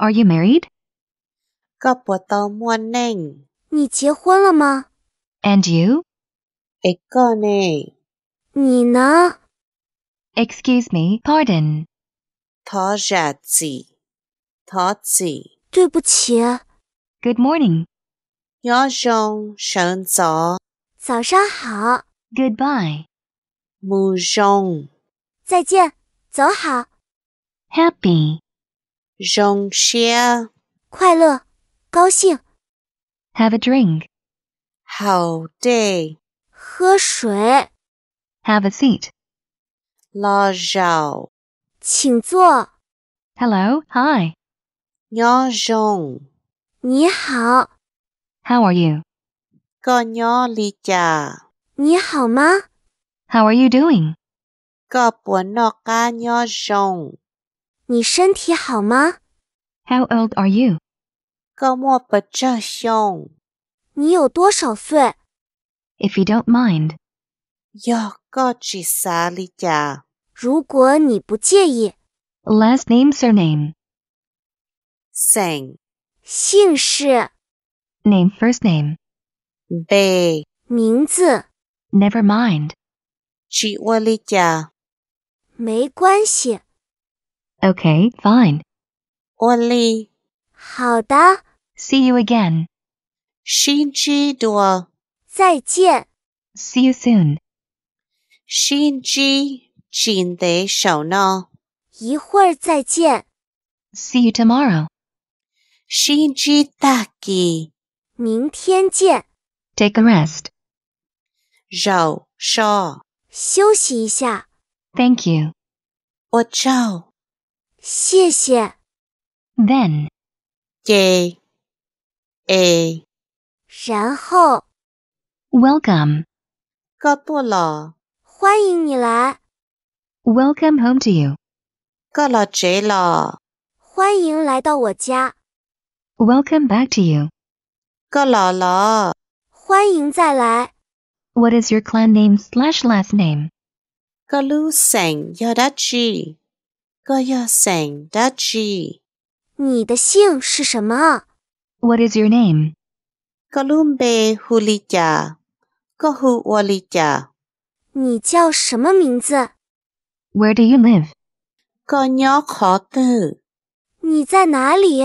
Are you married? And you? Excuse me, pardon. 他日子，他子。对不起。Good morning. 早上上早。早上好。Goodbye. 暮上。再见，走好。Happy. Zhong xie. 快乐，高兴。Have a drink. How day. 喝水。Have a seat. La zhao. 请坐。Hello, hi. Nya zhong. 你好。How are you? Li 个鸟里家。你好吗？How are you doing? 个不诺个鸟 zhong. 你身体好吗？How old are you？个莫不正凶。你有多少岁？If you don't mind，要告知啥里家？如果你不介意。Last name surname。姓姓氏。Name first name。B 名字。Never mind。去我里家。没关系。Okay, fine. Only. 好的。See you again. 新知道。再见。See you soon. 新知见得少呢。一会儿再见。See you tomorrow. 新知大吉。明天见。Take a rest. 绕烧。休息一下。Thank you. 我照。谢谢。Then J A 然后 Welcome home to you 哥老 J back to you 哥老了欢迎再来。What is your clan name slash last name? 格鲁森要得去。your 姓得住？你的姓是什么？What is your name？格伦贝胡利加，格胡沃利加。你叫什么名字？Where do you live？格鸟考特。你在哪里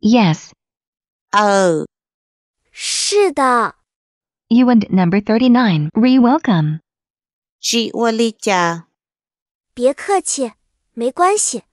？Yes。Oh。是的。You and number thirty-nine re welcome. welcome。吉沃利加。别客气。没关系。